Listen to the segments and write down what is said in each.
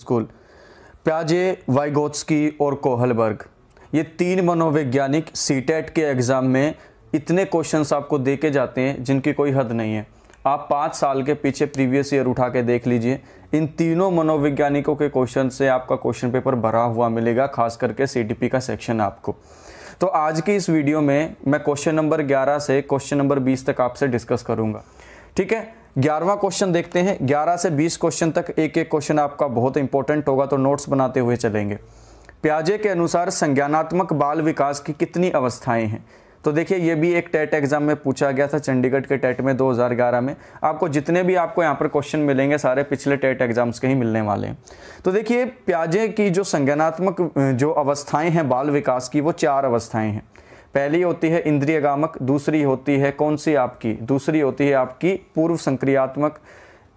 school प्याजे Vygotsky और Kohlberg ये तीन मनोवैज्ञानिक सीटेट e के एग्ज़ाम में इतने क्वेश्चंस आपको दे के जाते हैं जिनकी कोई हद नहीं है आप पाँच साल के पीछे प्रीवियस ईयर उठा के देख लीजिए इन तीनों मनोवैज्ञानिकों के क्वेश्चन से आपका क्वेश्चन पेपर भरा हुआ मिलेगा खास करके सी का सेक्शन आपको तो आज की इस वीडियो में मैं क्वेश्चन नंबर 11 से क्वेश्चन नंबर 20 तक आपसे डिस्कस करूंगा ठीक है ग्यारहवा क्वेश्चन देखते हैं ग्यारह से बीस क्वेश्चन तक एक एक क्वेश्चन आपका बहुत इंपॉर्टेंट होगा तो नोट्स बनाते हुए चलेंगे प्याजे के अनुसार संज्ञानात्मक बाल विकास की कितनी अवस्थाएं हैं तो देखिए ये भी एक टेट एग्जाम में पूछा गया था चंडीगढ़ के टेट में 2011 में आपको जितने भी आपको यहाँ पर क्वेश्चन मिलेंगे सारे पिछले टेट एग्जाम्स के ही मिलने वाले हैं तो देखिए प्याजे की जो संज्ञानात्मक जो अवस्थाएं हैं बाल विकास की वो चार अवस्थाएं हैं पहली होती है इंद्रियगामक दूसरी होती है कौन सी आपकी दूसरी होती है आपकी पूर्व संक्रियात्मक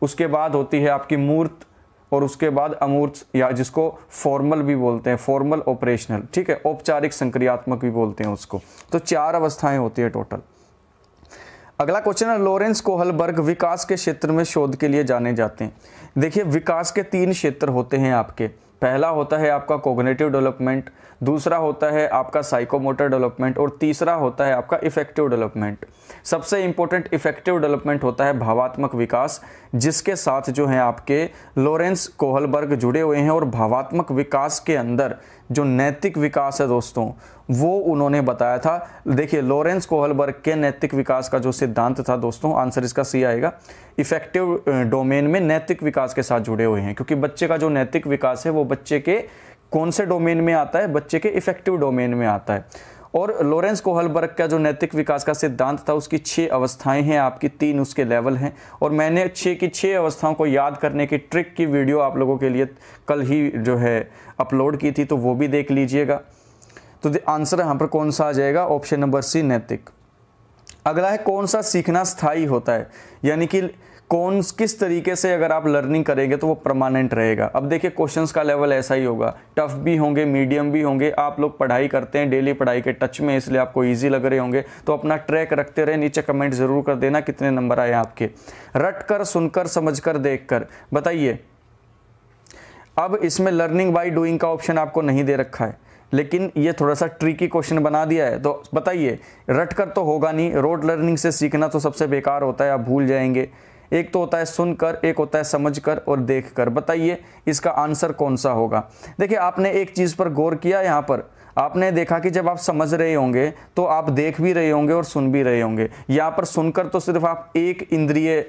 उसके बाद होती है आपकी मूर्त और उसके बाद अमूर्त या जिसको फॉर्मल भी बोलते हैं फॉर्मल ऑपरेशनल ठीक है औपचारिक संक्रियात्मक भी बोलते हैं उसको तो चार अवस्थाएं होती है टोटल अगला क्वेश्चन है लॉरेंस कोहलबर्ग विकास के क्षेत्र में शोध के लिए जाने जाते हैं देखिए विकास के तीन क्षेत्र होते हैं आपके पहला होता है आपका कोग्नेटिव डेवलपमेंट दूसरा होता है आपका साइकोमोटर डेवलपमेंट और तीसरा होता है आपका इफेक्टिव डेवलपमेंट सबसे इंपॉर्टेंट इफेक्टिव डेवलपमेंट होता है भावात्मक विकास जिसके साथ जो है आपके लॉरेंस कोहलबर्ग जुड़े हुए हैं और भावात्मक विकास के अंदर जो नैतिक विकास है दोस्तों वो उन्होंने बताया था देखिए लॉरेंस कोहलबर्ग के नैतिक विकास का जो सिद्धांत था दोस्तों आंसर इसका सी आएगा इफेक्टिव डोमेन में नैतिक विकास के साथ जुड़े हुए हैं क्योंकि बच्चे का जो नैतिक विकास है वो बच्चे के कौन से डोमेन में आता है बच्चे के इफेक्टिव डोमेन में आता है और लॉरेंस कोहलबर्ग का जो नैतिक विकास का सिद्धांत था उसकी छः अवस्थाएं हैं आपकी तीन उसके लेवल हैं और मैंने छः की छः अवस्थाओं को याद करने की ट्रिक की वीडियो आप लोगों के लिए कल ही जो है अपलोड की थी तो वो भी देख लीजिएगा तो आंसर यहाँ पर कौन सा आ जाएगा ऑप्शन नंबर सी नैतिक अगला है कौन सा सीखना स्थायी होता है यानी कि कौन किस तरीके से अगर आप लर्निंग करेंगे तो वो परमानेंट रहेगा अब देखिए क्वेश्चंस का लेवल ऐसा ही होगा टफ भी होंगे मीडियम भी होंगे आप लोग पढ़ाई करते हैं डेली पढ़ाई के टच में इसलिए आपको ईजी लग रहे होंगे तो अपना ट्रैक रखते रहे नीचे कमेंट ज़रूर कर देना कितने नंबर आए आपके रट कर सुनकर समझ कर देख कर बताइए अब इसमें लर्निंग बाई डूइंग का ऑप्शन आपको नहीं दे रखा है लेकिन ये थोड़ा सा ट्रिकी क्वेश्चन बना दिया है तो बताइए रटकर तो होगा नहीं रोड लर्निंग से सीखना तो सबसे बेकार होता है आप भूल जाएंगे एक तो होता है सुनकर एक होता है समझकर और देखकर बताइए इसका आंसर कौन सा होगा देखिए आपने एक चीज़ पर गौर किया यहाँ पर आपने देखा कि जब आप समझ रहे होंगे तो आप देख भी रहे होंगे और सुन भी रहे होंगे यहाँ पर सुनकर तो सिर्फ आप एक इंद्रिय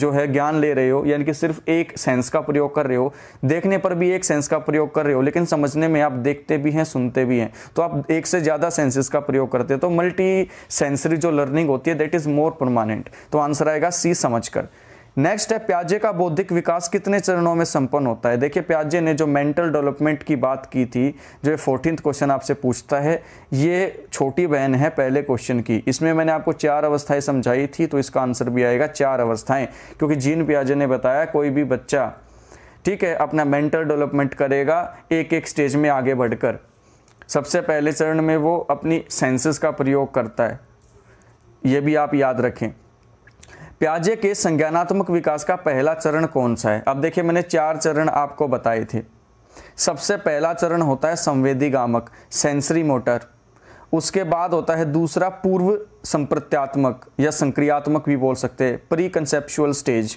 जो है ज्ञान ले रहे हो यानी कि सिर्फ एक सेंस का प्रयोग कर रहे हो देखने पर भी एक सेंस का प्रयोग कर रहे हो लेकिन समझने में आप देखते भी हैं सुनते भी हैं तो आप एक से ज़्यादा सेंसेस का प्रयोग करते हो तो मल्टी सेंसरी जो लर्निंग होती है दैट इज़ मोर परमानेंट तो आंसर आएगा सी समझ कर नेक्स्ट है प्याजे का बौद्धिक विकास कितने चरणों में संपन्न होता है देखिए प्याजे ने जो मेंटल डेवलपमेंट की बात की थी जो फोर्टीन क्वेश्चन आपसे पूछता है ये छोटी बहन है पहले क्वेश्चन की इसमें मैंने आपको चार अवस्थाएं समझाई थी तो इसका आंसर भी आएगा चार अवस्थाएं क्योंकि जीन प्याजे ने बताया कोई भी बच्चा ठीक है अपना मेंटल डेवलपमेंट करेगा एक एक स्टेज में आगे बढ़कर सबसे पहले चरण में वो अपनी सेंसेस का प्रयोग करता है ये भी आप याद रखें प्याजे के संज्ञानात्मक विकास का पहला चरण कौन सा है अब देखिए मैंने चार चरण आपको बताए थे सबसे पहला चरण होता है संवेदी गामक सेंसरी मोटर उसके बाद होता है दूसरा पूर्व संप्रत्यात्मक या संक्रियात्मक भी बोल सकते हैं प्री कंसेप्चुअल स्टेज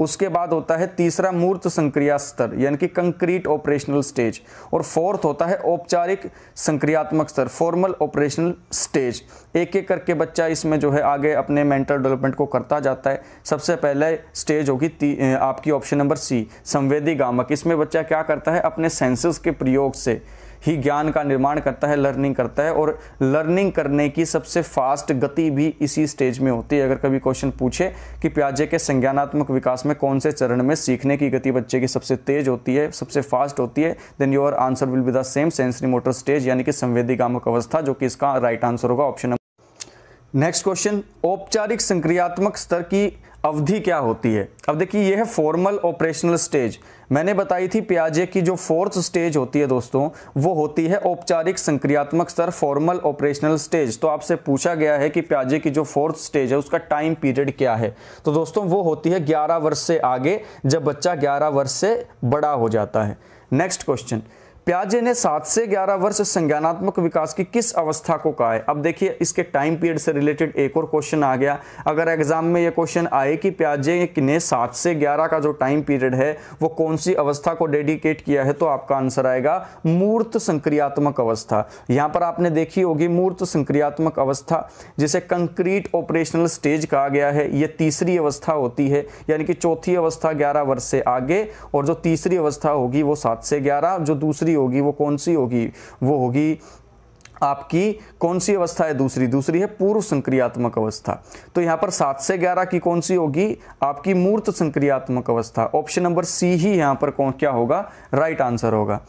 उसके बाद होता है तीसरा मूर्त संक्रिया स्तर यानी कि कंक्रीट ऑपरेशनल स्टेज और फोर्थ होता है औपचारिक संक्रियात्मक स्तर फॉर्मल ऑपरेशनल स्टेज एक एक करके बच्चा इसमें जो है आगे अपने मेंटल डेवलपमेंट को करता जाता है सबसे पहले स्टेज होगी आपकी ऑप्शन नंबर सी संवेदी गामक इसमें बच्चा क्या करता है अपने सेंसेस के प्रयोग से ही ज्ञान का निर्माण करता है लर्निंग करता है और लर्निंग करने की सबसे फास्ट गति भी इसी स्टेज में होती है अगर कभी क्वेश्चन पूछे कि प्याजे के संज्ञानात्मक विकास में कौन से चरण में सीखने की गति बच्चे की सबसे तेज होती है सबसे फास्ट होती है then your answer will be the same sensory motor stage यानी कि संवेदिकामक अवस्था जो कि इसका राइट आंसर होगा ऑप्शन नेक्स्ट क्वेश्चन औपचारिक संक्रियात्मक स्तर की अवधि क्या होती है अब देखिए यह है फॉर्मल ऑपरेशनल स्टेज मैंने बताई थी प्याजे की जो फोर्थ स्टेज होती है दोस्तों वो होती है औपचारिक संक्रियात्मक स्तर फॉर्मल ऑपरेशनल स्टेज तो आपसे पूछा गया है कि प्याजे की जो फोर्थ स्टेज है उसका टाइम पीरियड क्या है तो दोस्तों वो होती है ग्यारह वर्ष से आगे जब बच्चा ग्यारह वर्ष से बड़ा हो जाता है नेक्स्ट क्वेश्चन प्याजे ने सात से ग्यारह वर्ष संज्ञानात्मक विकास की किस अवस्था को कहा है अब देखिए इसके टाइम पीरियड से रिलेटेड एक और क्वेश्चन आ गया अगर एग्जाम में यह क्वेश्चन आए कि प्याजे ने सात से ग्यारह का जो टाइम पीरियड है वो कौन सी अवस्था को डेडिकेट किया है तो आपका आंसर आएगा मूर्त संक्रियात्मक अवस्था यहां पर आपने देखी होगी मूर्त संक्रियात्मक अवस्था जिसे कंक्रीट ऑपरेशनल स्टेज कहा गया है यह तीसरी अवस्था होती है यानी कि चौथी अवस्था ग्यारह वर्ष से आगे और जो तीसरी अवस्था होगी वो सात से ग्यारह जो दूसरी दूसरी होगी वो कौन सी होगी वो होगी आपकी कौन सी अवस्था है दूसरी दूसरी है पूर्व संक्रियात्मक अवस्था तो यहाँ पर सात से ग्यारह की कौन सी होगी आपकी मूर्त संक्रियात्मक अवस्था ऑप्शन नंबर सी ही यहाँ पर कौन क्या होगा राइट आंसर होगा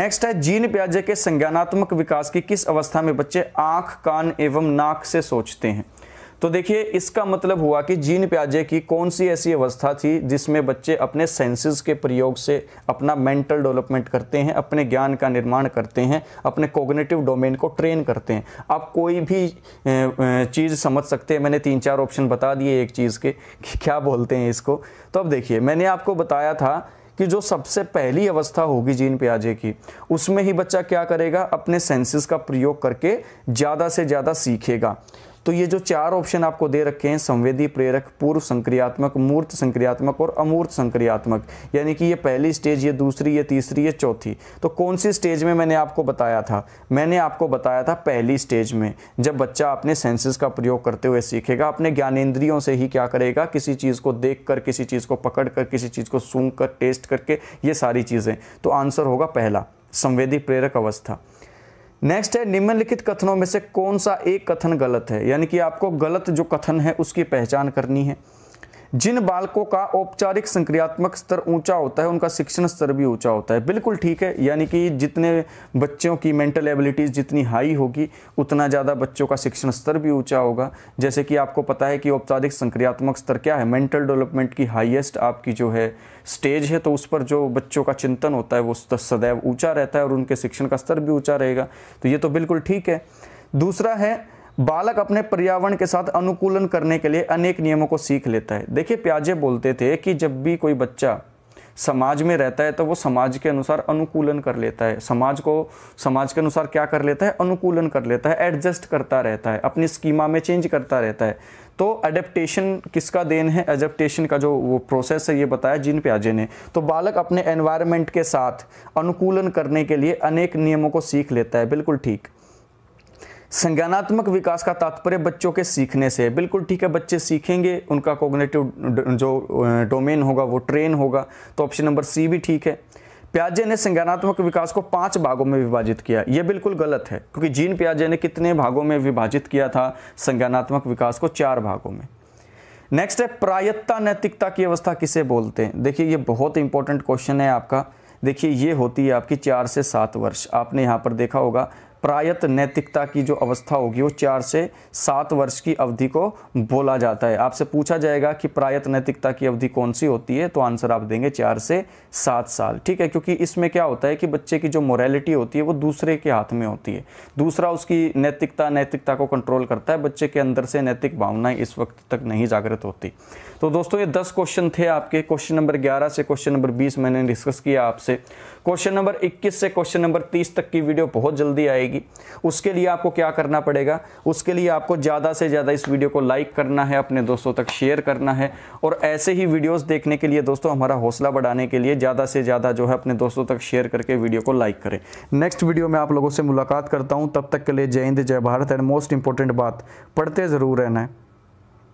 नेक्स्ट है जीन प्याजे के संज्ञानात्मक विकास की किस अवस्था में बच्चे आंख कान एवं नाक से सोचते हैं तो देखिए इसका मतलब हुआ कि जीन प्याजे की कौन सी ऐसी अवस्था थी जिसमें बच्चे अपने सेंसेस के प्रयोग से अपना मेंटल डेवलपमेंट करते हैं अपने ज्ञान का निर्माण करते हैं अपने कोग्नेटिव डोमेन को ट्रेन करते हैं आप कोई भी चीज़ समझ सकते हैं मैंने तीन चार ऑप्शन बता दिए एक चीज़ के कि क्या बोलते हैं इसको तो अब देखिए मैंने आपको बताया था कि जो सबसे पहली अवस्था होगी जीन प्याजे की उसमें ही बच्चा क्या करेगा अपने सेंसेस का प्रयोग करके ज़्यादा से ज़्यादा सीखेगा तो ये जो चार ऑप्शन आपको दे रखे हैं संवेदी प्रेरक पूर्व संक्रियात्मक मूर्त संक्रियात्मक और अमूर्त संक्रियात्मक यानी कि ये पहली स्टेज ये दूसरी ये तीसरी ये चौथी तो कौन सी स्टेज में मैंने आपको बताया था मैंने आपको बताया था पहली स्टेज में जब बच्चा अपने सेंसेस का प्रयोग करते हुए सीखेगा अपने ज्ञानेन्द्रियों से ही क्या करेगा किसी चीज़ को देख कर किसी चीज़ को पकड़ कर किसी चीज़ को सूंघ कर टेस्ट करके ये सारी चीज़ें तो आंसर होगा पहला संवेदी प्रेरक अवस्था नेक्स्ट है निम्नलिखित कथनों में से कौन सा एक कथन गलत है यानी कि आपको गलत जो कथन है उसकी पहचान करनी है जिन बालकों का औपचारिक संक्रियात्मक स्तर ऊंचा होता है उनका शिक्षण स्तर भी ऊंचा होता है बिल्कुल ठीक है यानी कि जितने बच्चों की मेंटल एबिलिटीज़ जितनी हाई होगी उतना ज़्यादा बच्चों का शिक्षण स्तर भी ऊंचा होगा जैसे कि आपको पता है कि औपचारिक संक्रियात्मक स्तर क्या है मेंटल डेवलपमेंट की हाइएस्ट आपकी जो है स्टेज है तो उस पर जो बच्चों का चिंतन होता है वो सदैव ऊँचा रहता है और उनके शिक्षण का स्तर भी ऊँचा रहेगा तो ये तो बिल्कुल ठीक है दूसरा है बालक अपने पर्यावरण के साथ अनुकूलन करने के लिए अनेक नियमों को सीख लेता है देखिए प्याजे बोलते थे कि जब भी कोई बच्चा समाज में रहता है तो वो समाज के अनुसार अनुकूलन कर लेता है समाज को समाज के अनुसार क्या कर लेता है अनुकूलन कर लेता है एडजस्ट करता रहता है अपनी स्कीमा में चेंज करता रहता है तो अडेप्टेशन किसका देन है एडेप्टेशन का जो वो प्रोसेस है ये बताया जिन प्याजे ने तो बालक अपने एनवायरमेंट के साथ अनुकूलन करने के लिए अनेक नियमों को सीख लेता है बिल्कुल ठीक संज्ञानात्मक विकास का तात्पर्य बच्चों के सीखने से बिल्कुल ठीक है बच्चे सीखेंगे उनका कोग्नेटिव जो डोमेन होगा वो ट्रेन होगा तो ऑप्शन नंबर सी भी ठीक है प्याजे ने संज्ञानात्मक विकास को पांच भागों में विभाजित किया यह बिल्कुल गलत है क्योंकि जीन प्याजे ने कितने भागों में विभाजित किया था संज्ञानात्मक विकास को चार भागों में नेक्स्ट है प्रायत्ता नैतिकता की अवस्था किसे बोलते हैं देखिए ये बहुत इंपॉर्टेंट क्वेश्चन है आपका देखिए ये होती है आपकी चार से सात वर्ष आपने यहाँ पर देखा होगा प्रायत नैतिकता की जो अवस्था होगी वो चार से सात वर्ष की अवधि को बोला जाता है आपसे पूछा जाएगा कि प्रायत नैतिकता की अवधि कौन सी होती है तो आंसर आप देंगे चार से सात साल ठीक है क्योंकि इसमें क्या होता है कि बच्चे की जो मोरालिटी होती है वो दूसरे के हाथ में होती है दूसरा उसकी नैतिकता नैतिकता को कंट्रोल करता है बच्चे के अंदर से नैतिक भावनाएं इस वक्त तक नहीं जागृत होती तो दोस्तों ये दस क्वेश्चन थे आपके क्वेश्चन नंबर ग्यारह से क्वेश्चन नंबर बीस मैंने डिस्कस किया आपसे क्वेश्चन नंबर 21 से क्वेश्चन नंबर 30 तक की वीडियो बहुत जल्दी आएगी उसके लिए आपको क्या करना पड़ेगा उसके लिए आपको ज़्यादा से ज़्यादा इस वीडियो को लाइक करना है अपने दोस्तों तक शेयर करना है और ऐसे ही वीडियोस देखने के लिए दोस्तों हमारा हौसला बढ़ाने के लिए ज़्यादा से ज़्यादा जो है अपने दोस्तों तक शेयर करके वीडियो को लाइक करें नेक्स्ट वीडियो में आप लोगों से मुलाकात करता हूँ तब तक के लिए जय हिंद जय भारत एंड मोस्ट इंपॉर्टेंट बात पढ़ते ज़रूर रहना है